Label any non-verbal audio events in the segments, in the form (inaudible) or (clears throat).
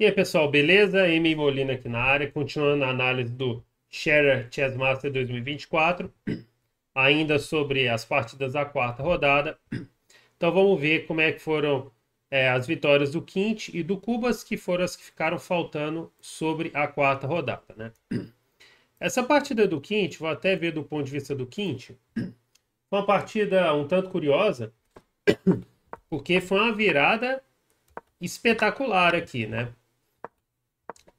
E aí, pessoal, beleza? Emi Molina aqui na área, continuando a análise do Scherer Chess Master 2024, ainda sobre as partidas da quarta rodada. Então vamos ver como é que foram é, as vitórias do Quint e do Cubas, que foram as que ficaram faltando sobre a quarta rodada, né? Essa partida do Quint, vou até ver do ponto de vista do Quint, uma partida um tanto curiosa, porque foi uma virada espetacular aqui, né?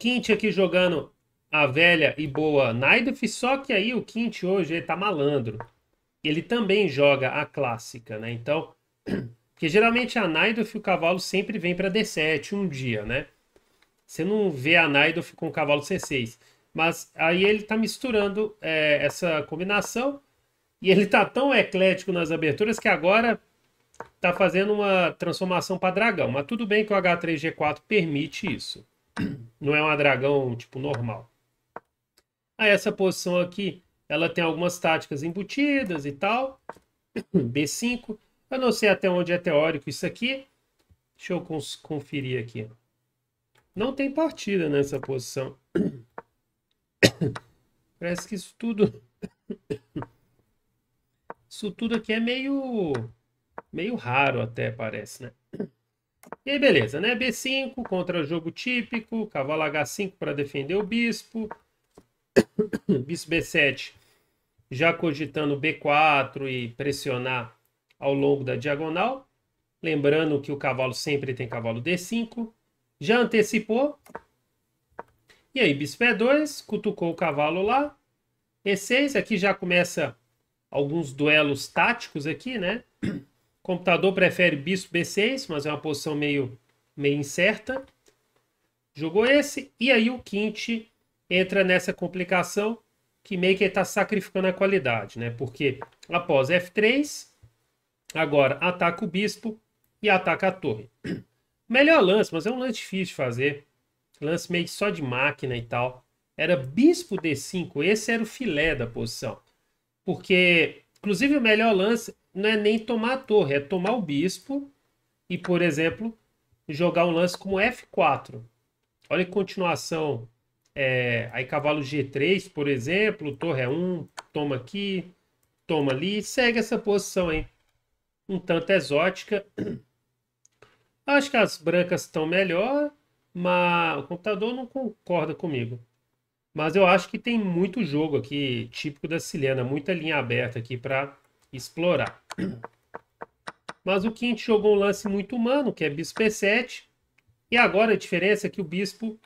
Quinte aqui jogando a velha e boa Naidorf, só que aí o Quinte hoje ele tá malandro. Ele também joga a clássica, né? Então, (clears throat) porque geralmente a Naidorf o cavalo sempre vem para D7 um dia, né? Você não vê a Naidorf com o cavalo C6. Mas aí ele tá misturando é, essa combinação e ele tá tão eclético nas aberturas que agora tá fazendo uma transformação para dragão. Mas tudo bem que o H3G4 permite isso. Não é uma dragão, tipo, normal. Ah, essa posição aqui, ela tem algumas táticas embutidas e tal. (clears throat) B5. Eu não sei até onde é teórico isso aqui. Deixa eu conferir aqui. Não tem partida nessa posição. (clears throat) Parece que isso tudo... (clears throat) Isso tudo aqui é meio... Meio raro até, parece, né? E aí, beleza, né? B5 contra jogo típico, cavalo H5 para defender o bispo. (coughs) bispo B7 já cogitando B4 e pressionar ao longo da diagonal. Lembrando que o cavalo sempre tem cavalo D5. Já antecipou. E aí, bispo E2, cutucou o cavalo lá. E6, aqui já começa alguns duelos táticos aqui, né? O computador prefere bispo B6, mas é uma posição meio, meio incerta. Jogou esse, e aí o quinte entra nessa complicação que meio que está sacrificando a qualidade, né? Porque após F3, agora ataca o bispo e ataca a torre. (clears throat) Melhor lance, mas é um lance difícil de fazer. Lance meio só de máquina e tal. Era bispo D5, esse era o filé da posição. Porque, inclusive, o melhor lance não é nem tomar a torre, é tomar o bispo e, por exemplo, jogar um lance como F4. Olha que continuação. É, aí cavalo G3, por exemplo, torre a é 1 toma aqui, toma ali, segue essa posição aí. Um tanto exótica. (clears throat) Acho que as brancas estão melhor, mas o computador não concorda comigo. Mas eu acho que tem muito jogo aqui, típico da Silena, muita linha aberta aqui para explorar. Mas o Quinte jogou um lance muito humano, que é bispo E7. E agora a diferença é que o bispo.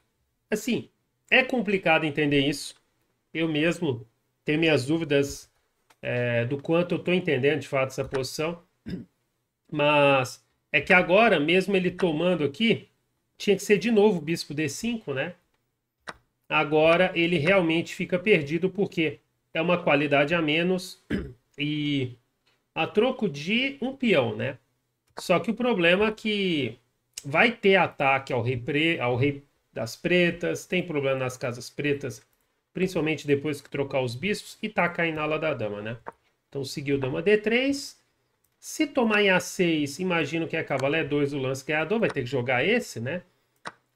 Assim, é complicado entender isso. Eu mesmo tenho minhas dúvidas é, do quanto eu estou entendendo de fato essa posição. Mas é que agora, mesmo ele tomando aqui, tinha que ser de novo o bispo D5, né? Agora ele realmente fica perdido porque é uma qualidade a menos e a troco de um peão, né? Só que o problema é que vai ter ataque ao rei, pre... ao rei das pretas, tem problema nas casas pretas, principalmente depois que trocar os bispos, e caindo a ala da dama, né? Então seguiu dama D3. Se tomar em A6, imagino que é e 2 o lance ganhador, vai ter que jogar esse, né?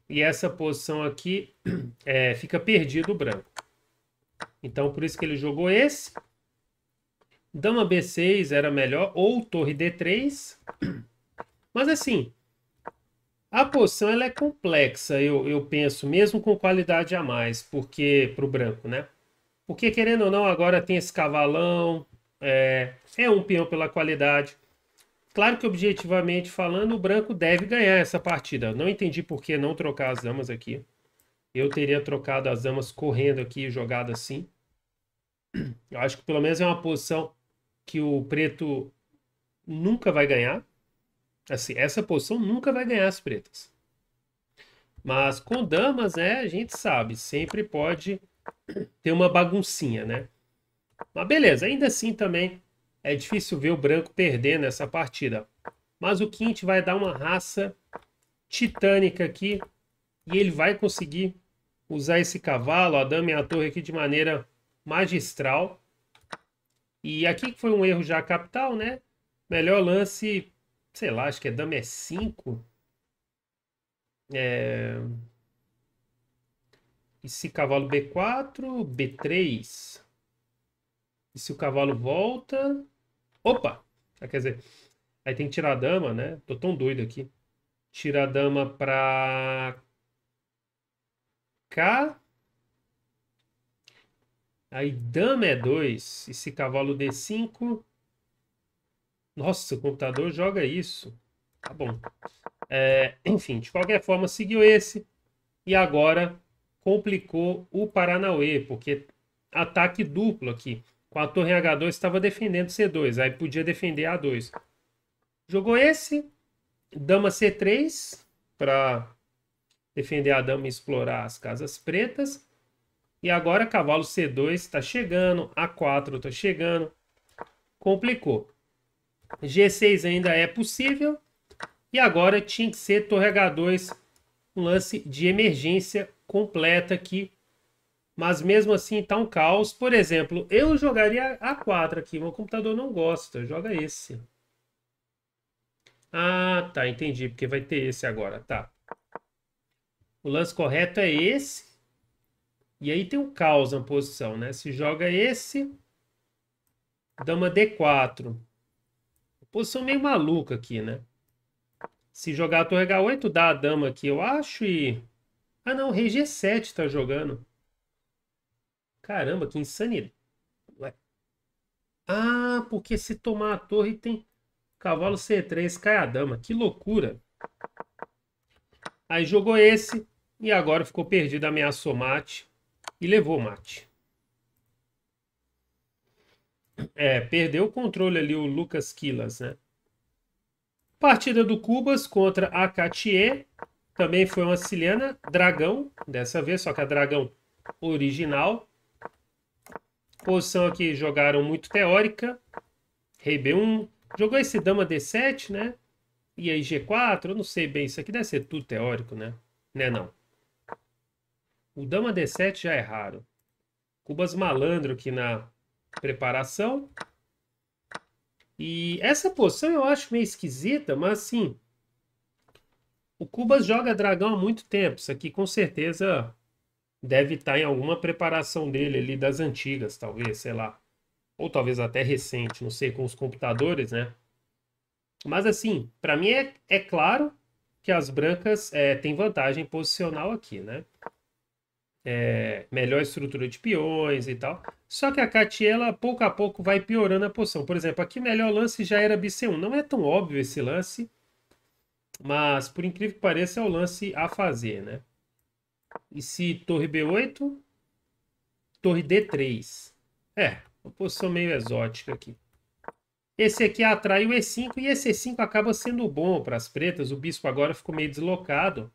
E essa posição aqui (clears throat) é, fica perdido o branco. Então por isso que ele jogou esse Dama B6 era melhor, ou torre D3. (clears throat) Mas assim, a posição ela é complexa, eu, eu penso, mesmo com qualidade a mais, porque para o branco, né? Porque querendo ou não, agora tem esse cavalão, é, é um peão pela qualidade. Claro que objetivamente falando, o branco deve ganhar essa partida. Não entendi por que não trocar as damas aqui. Eu teria trocado as damas correndo aqui, jogado assim. (clears throat) Eu acho que pelo menos é uma posição que o preto nunca vai ganhar. Assim, essa posição nunca vai ganhar as pretas. Mas com damas, né, a gente sabe, sempre pode ter uma baguncinha, né? Mas beleza, ainda assim também é difícil ver o branco perder nessa partida. Mas o Quinte vai dar uma raça titânica aqui e ele vai conseguir usar esse cavalo, a dama e a torre aqui de maneira magistral. E aqui foi um erro já capital, né? Melhor lance, sei lá, acho que é Dame é 5. É... E se cavalo B4, B3. E se o cavalo volta. Opa! Ah, quer dizer, aí tem que tirar a dama, né? Tô tão doido aqui. Tira a dama pra. K. Aí dama é 2. esse cavalo d5. Nossa, o computador joga isso. Tá bom. É, enfim, de qualquer forma, seguiu esse. E agora complicou o Paranauê, porque ataque duplo aqui. Com a torre H2 estava defendendo C2, aí podia defender A2. Jogou esse, dama C3, para defender a dama e explorar as casas pretas. E agora cavalo C2 está chegando, A4 está chegando. Complicou. G6 ainda é possível. E agora tinha que ser torre H2, um lance de emergência completa aqui. Mas mesmo assim está um caos. Por exemplo, eu jogaria A4 aqui, meu computador não gosta, joga esse. Ah, tá, entendi, porque vai ter esse agora, tá. O lance correto é esse. E aí tem o caos na posição, né? Se joga esse, dama D4. Posição meio maluca aqui, né? Se jogar a torre H8, dá a dama aqui, eu acho, e... Ah, não, rei G7 tá jogando. Caramba, que insanidade. Ah, porque se tomar a torre tem cavalo C3, cai a dama. Que loucura. Aí jogou esse e agora ficou perdido, ameaçou mate e levou o mate. É, perdeu o controle ali o Lucas Quilas, né? Partida do Cubas contra a Catie, também foi uma Siliana Dragão, dessa vez, só que a Dragão original. Posição aqui jogaram muito teórica. Rei B1, jogou esse dama D7, né? E aí G4, eu não sei bem, isso aqui deve ser tudo teórico, né? Né não. O dama D7 já é raro. Cubas malandro aqui na preparação. E essa posição eu acho meio esquisita, mas assim. O Cubas joga dragão há muito tempo. Isso aqui com certeza deve estar tá em alguma preparação dele ali das antigas, talvez, sei lá. Ou talvez até recente, não sei, com os computadores, né? Mas assim, para mim é, é claro que as brancas é, têm vantagem posicional aqui, né? é, melhor estrutura de peões e tal. Só que a Katia, ela pouco a pouco vai piorando a posição. Por exemplo, aqui o melhor lance já era BC1. Não é tão óbvio esse lance, mas por incrível que pareça, é o lance a fazer, né? E se torre B8, torre D3. É, uma posição meio exótica aqui. Esse aqui atrai o E5 e esse E5 acaba sendo bom para as pretas. O bispo agora ficou meio deslocado.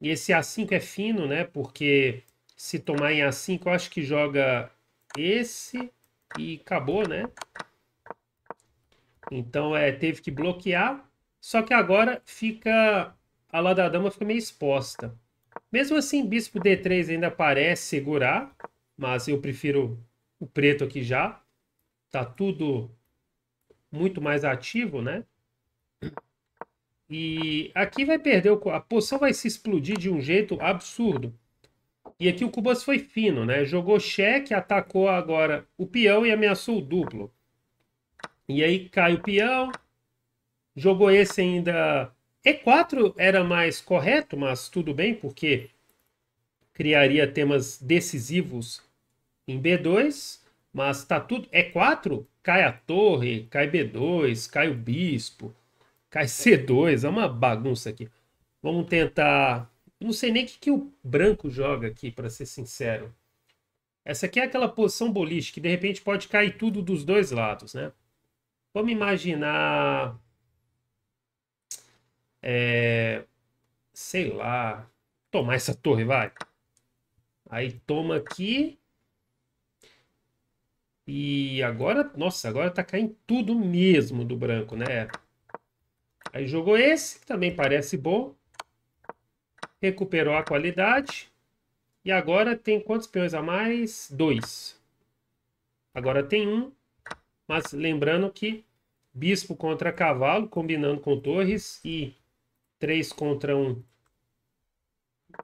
E esse A5 é fino, né? Porque se tomar em A5, eu acho que joga esse e acabou, né? Então é, teve que bloquear. Só que agora fica. A lá da dama fica meio exposta. Mesmo assim, bispo D3 ainda parece segurar, mas eu prefiro o preto aqui já. Tá tudo muito mais ativo, né? E aqui vai perder, o, a posição vai se explodir de um jeito absurdo. E aqui o Cubas foi fino, né? Jogou cheque, atacou agora o peão e ameaçou o duplo. E aí cai o peão, jogou esse ainda. E4 era mais correto, mas tudo bem, porque criaria temas decisivos em B2, mas tá tudo. E4 cai a torre, cai B2, cai o bispo, Cai C2, é uma bagunça aqui. Vamos tentar. Não sei nem o que, que o branco joga aqui, para ser sincero. Essa aqui é aquela posição boliche que de repente pode cair tudo dos dois lados, né? Vamos imaginar. É, sei lá. Tomar essa torre, vai. Aí toma aqui. E agora, nossa, agora tá caindo tudo mesmo do branco, né? Aí jogou esse, que também parece bom. Recuperou a qualidade. E agora tem quantos peões a mais? Dois. Agora tem um. Mas lembrando que bispo contra cavalo, combinando com torres. E três contra um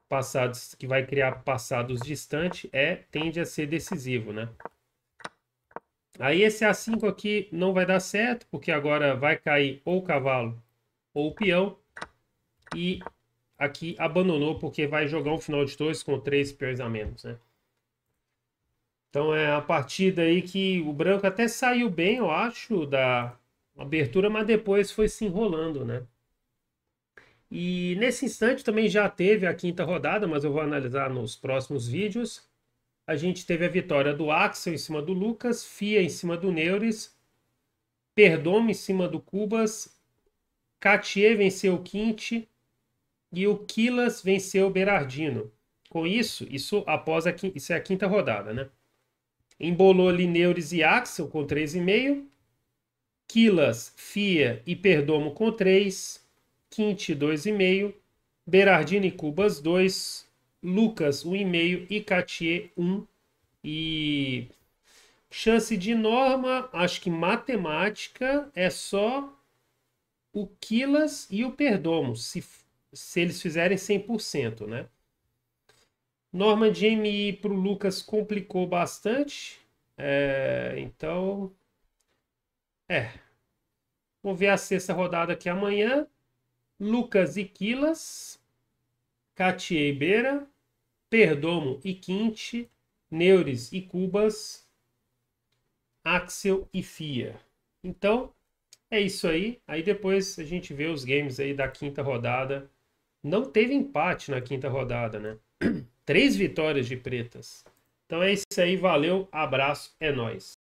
passados que vai criar passados distante é tende a ser decisivo, né? Aí esse A5 aqui não vai dar certo, porque agora vai cair ou cavalo ou o peão. E aqui abandonou porque vai jogar um final de dois com três peões a menos, né? Então é a partida aí que o branco até saiu bem, eu acho, da abertura, mas depois foi se enrolando, né? E nesse instante também já teve a quinta rodada, mas eu vou analisar nos próximos vídeos. A gente teve a vitória do Axel em cima do Lucas, Fia em cima do Neuris, Perdomo em cima do Cubas Cartier venceu o Quinte e o Quilas venceu o Berardino. Com isso, isso após a quinta, isso é a quinta rodada, né? Embolou Lineures e Axel com 3,5. Quilas, Fia e Perdomo com 3. Quinte, 2,5. Berardino e Cubas, 2. Lucas, 1,5. E Catier, 1. E chance de norma, acho que matemática é só o Quilas e o Perdomo, se, se eles fizerem 100%, né? Norma de MI para o Lucas complicou bastante. É, então. É. Vou ver a sexta rodada aqui amanhã. Lucas e Quilas. e Beira. Perdomo e Quinte. Neures e Cubas. Axel e Fia. Então, é isso aí. Aí depois a gente vê os games aí da quinta rodada. Não teve empate na quinta rodada, né? (clears throat) Três vitórias de pretas. Então é isso aí, valeu, abraço, é nós.